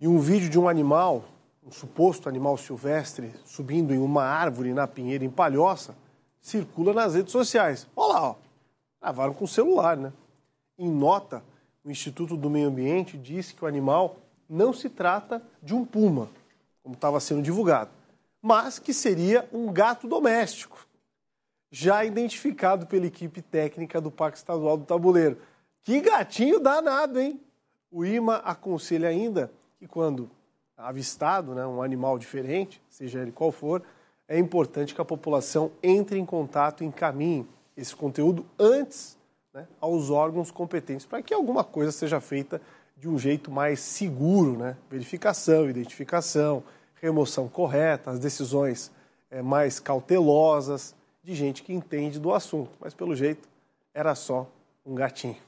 e um vídeo de um animal, um suposto animal silvestre, subindo em uma árvore na Pinheira, em Palhoça, circula nas redes sociais. Olha lá, ó. gravaram com o celular, né? Em nota, o Instituto do Meio Ambiente diz que o animal não se trata de um puma, como estava sendo divulgado, mas que seria um gato doméstico, já identificado pela equipe técnica do Parque Estadual do Tabuleiro. Que gatinho danado, hein? O IMA aconselha ainda que quando avistado né, um animal diferente, seja ele qual for, é importante que a população entre em contato, encaminhe esse conteúdo antes né, aos órgãos competentes, para que alguma coisa seja feita de um jeito mais seguro, né? verificação, identificação, remoção correta, as decisões é, mais cautelosas de gente que entende do assunto. Mas pelo jeito era só um gatinho.